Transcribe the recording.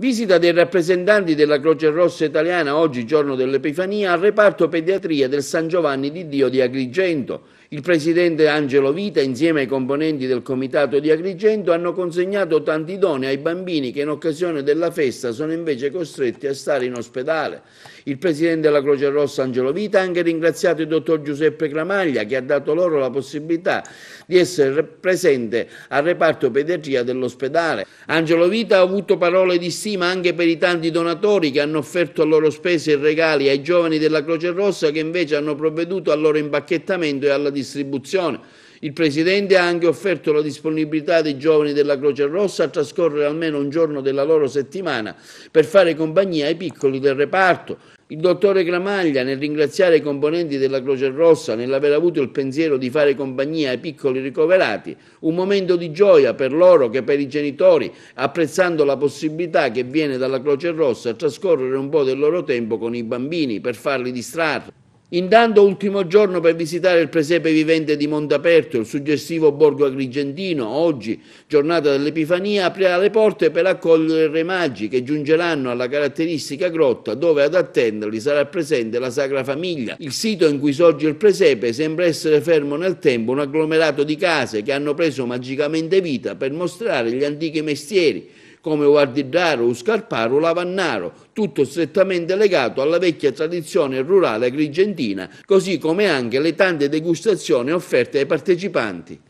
Visita dei rappresentanti della Croce Rossa italiana oggi, giorno dell'Epifania, al reparto pediatria del San Giovanni di Dio di Agrigento. Il presidente Angelo Vita, insieme ai componenti del comitato di Agrigento, hanno consegnato tanti doni ai bambini che in occasione della festa sono invece costretti a stare in ospedale. Il presidente della Croce Rossa Angelo Vita ha anche ringraziato il dottor Giuseppe Cramaglia che ha dato loro la possibilità di essere presente al reparto pediatria dell'ospedale. Angelo Vita ha avuto parole di stima sì, ma anche per i tanti donatori che hanno offerto a loro spese e regali ai giovani della Croce Rossa che invece hanno provveduto al loro impacchettamento e alla distribuzione. Il Presidente ha anche offerto la disponibilità dei giovani della Croce Rossa a trascorrere almeno un giorno della loro settimana per fare compagnia ai piccoli del reparto. Il dottore Gramaglia, nel ringraziare i componenti della Croce Rossa nell'aver avuto il pensiero di fare compagnia ai piccoli ricoverati, un momento di gioia per loro che per i genitori, apprezzando la possibilità che viene dalla Croce Rossa a trascorrere un po' del loro tempo con i bambini per farli distrarre. Intanto ultimo giorno per visitare il presepe vivente di Montaperto, il suggestivo borgo agrigentino, oggi, giornata dell'Epifania, aprirà le porte per accogliere i re magi che giungeranno alla caratteristica grotta dove ad attenderli sarà presente la Sacra Famiglia. Il sito in cui sorge il presepe sembra essere fermo nel tempo un agglomerato di case che hanno preso magicamente vita per mostrare gli antichi mestieri come Guardidraro, Uscarparo, Lavannaro, tutto strettamente legato alla vecchia tradizione rurale agrigentina, così come anche le tante degustazioni offerte ai partecipanti.